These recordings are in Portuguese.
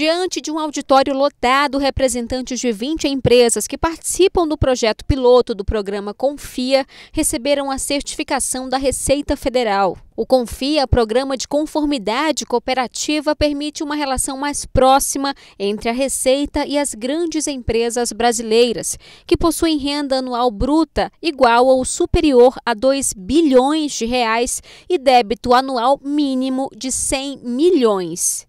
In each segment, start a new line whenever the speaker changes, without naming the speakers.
Diante de um auditório lotado, representantes de 20 empresas que participam do projeto piloto do programa Confia receberam a certificação da Receita Federal. O Confia, programa de conformidade cooperativa, permite uma relação mais próxima entre a Receita e as grandes empresas brasileiras, que possuem renda anual bruta igual ou superior a 2 bilhões de reais e débito anual mínimo de 100 milhões.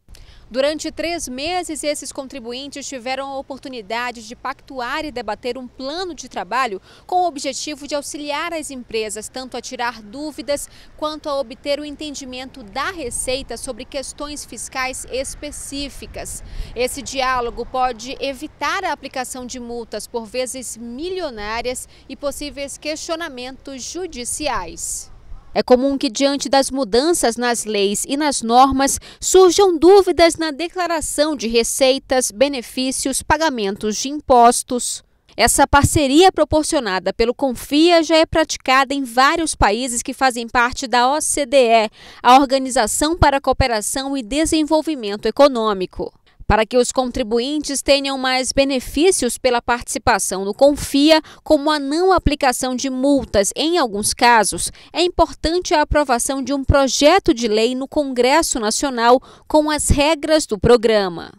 Durante três meses, esses contribuintes tiveram a oportunidade de pactuar e debater um plano de trabalho com o objetivo de auxiliar as empresas tanto a tirar dúvidas quanto a obter o entendimento da Receita sobre questões fiscais específicas. Esse diálogo pode evitar a aplicação de multas por vezes milionárias e possíveis questionamentos judiciais. É comum que, diante das mudanças nas leis e nas normas, surjam dúvidas na declaração de receitas, benefícios, pagamentos de impostos. Essa parceria proporcionada pelo Confia já é praticada em vários países que fazem parte da OCDE, a Organização para a Cooperação e Desenvolvimento Econômico. Para que os contribuintes tenham mais benefícios pela participação no Confia, como a não aplicação de multas em alguns casos, é importante a aprovação de um projeto de lei no Congresso Nacional com as regras do programa.